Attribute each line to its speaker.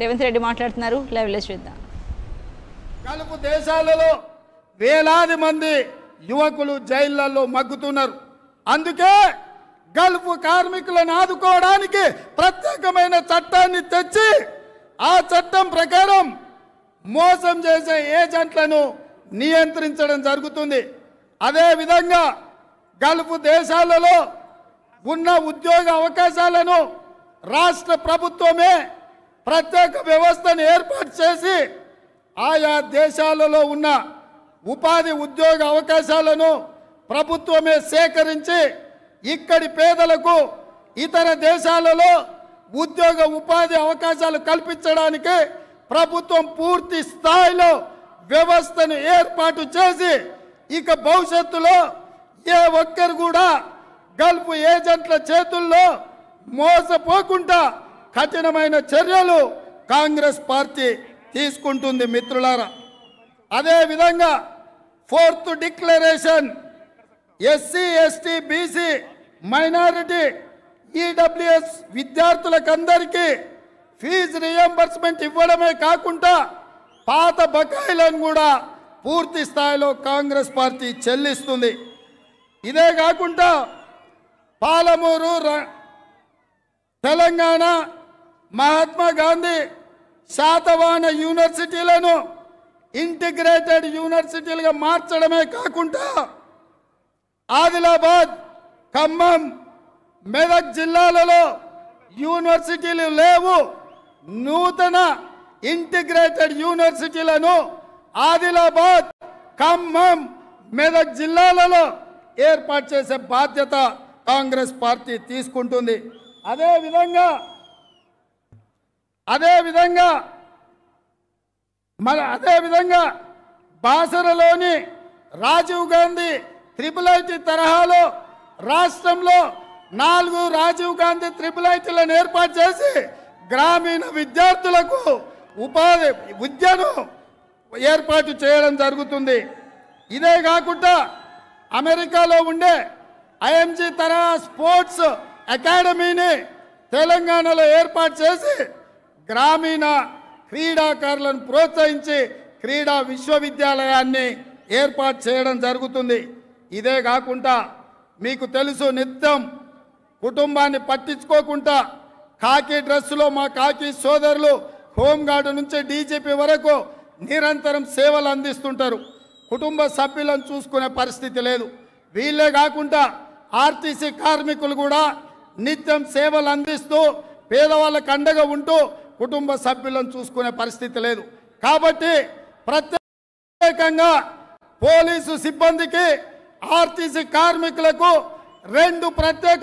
Speaker 1: రేవంత్ రెడ్డి మాట్లాడుతున్నారు లైవ్లో చూద్దాం దేశాలలో వేలాది మంది యువకులు జైళ్లలో మగ్గుతున్నారు అందుకే గల్ఫ్ కార్మికులను ఆదుకోవడానికి ప్రత్యేకమైన చట్టాన్ని తెచ్చి ఆ చట్టం ప్రకారం మోసం చేసే ఏజెంట్లను నియంత్రించడం జరుగుతుంది అదేవిధంగా గల్ఫ్ దేశాలలో ఉన్న ఉద్యోగ అవకాశాలను రాష్ట్ర ప్రభుత్వమే ప్రత్యేక వ్యవస్థను ఏర్పాటు చేసి ఆయా దేశాలలో ఉన్న ఉపాధి ఉద్యోగ అవకాశాలను ప్రభుత్వమే సేకరించి ఇక్కడి పేదలకు ఇతర దేశాలలో ఉద్యోగ ఉపాధి అవకాశాలు కల్పించడానికి ప్రభుత్వం పూర్తి స్థాయిలో వ్యవస్థను ఏర్పాటు చేసి ఇక భవిష్యత్తులో ఏ ఒక్కరు కూడా గల్ఫ్ ఏజెంట్ల చేతుల్లో మోసపోకుండా కఠినమైన చర్యలు కాంగ్రెస్ పార్టీ తీసుకుంటుంది మిత్రులారా అదేవిధంగా fourth declaration SC ST BC minority EWS విద్యార్థులకందరికీ ఫీజు రియంబర్స్మెంట్ ఇవ్వడమే కాకుండా పాత బకాయిలను కూడా పూర్తి స్థాయిలో కాంగ్రెస్ పార్టీ చెల్లిస్తుంది ఇదే కాకుండా పాలమూరు తెలంగాణ మహాత్మా గాంధీ శాతవాన యూనివర్సిటీలను ఇంటిగ్రేటెడ్ యూనివర్సిటీలుగా మార్చడమే కాకుండా ఆదిలాబాద్ ఖమ్మం మెదక్ జిల్లాలలో యూనివర్సిటీలు లేవు నూతన ఇంటిగ్రేటెడ్ యూనివర్సిటీలను ఆదిలాబాద్ ఖమ్మం మెదక్ జిల్లాలలో ఏర్పాటు చేసే బాధ్యత కాంగ్రెస్ పార్టీ తీసుకుంటుంది అదేవిధంగా అదేవిధంగా మన అదేవిధంగా బాసరలోని రాజీవ్ గాంధీ త్రిపుల్ ఐటీ తరహాలో రాష్ట్రంలో నాలుగు రాజీవ్ గాంధీ త్రిపుల్ ఐటీలను ఏర్పాటు చేసి గ్రామీణ విద్యార్థులకు ఉపాధి విద్యను ఏర్పాటు చేయడం జరుగుతుంది ఇదే కాకుండా అమెరికాలో ఉండే ఐఎంజీ తరహా స్పోర్ట్స్ అకాడమీని తెలంగాణలో ఏర్పాటు చేసి గ్రామీణ క్రీడాకారులను ప్రోత్సహించి క్రీడా విశ్వవిద్యాలయాన్ని ఏర్పాటు చేయడం జరుగుతుంది ఇదే కాకుండా మీకు తెలుసు నిత్యం కుటుంబాన్ని పట్టించుకోకుండా కాకి డ్రెస్సులో మా కాకి సోదరులు హోంగార్డు నుంచి డీజీపీ వరకు నిరంతరం సేవలు అందిస్తుంటారు కుటుంబ సభ్యులను చూసుకునే పరిస్థితి లేదు వీళ్ళే కాకుండా ఆర్టీసీ కార్మికులు కూడా నిత్యం సేవలు అందిస్తూ పేదవాళ్ళకు అండగా ఉంటూ కుటుంబ సభ్యులను చూసుకునే పరిస్థితి లేదు కాబట్టి ప్రత్యేకంగా పోలీసు సిబ్బందికి ఆర్టీసీ కార్మికులకు రెండు ప్రత్యేక